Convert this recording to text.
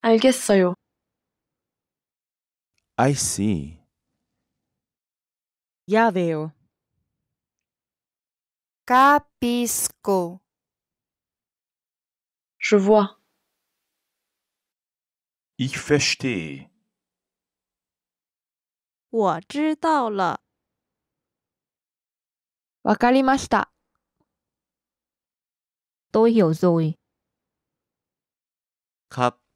알겠어요 I see. y veo. Capisco. Je vois. Ich verstehe. 我知道了。わかりました。tôi hiểu rồi. Cặp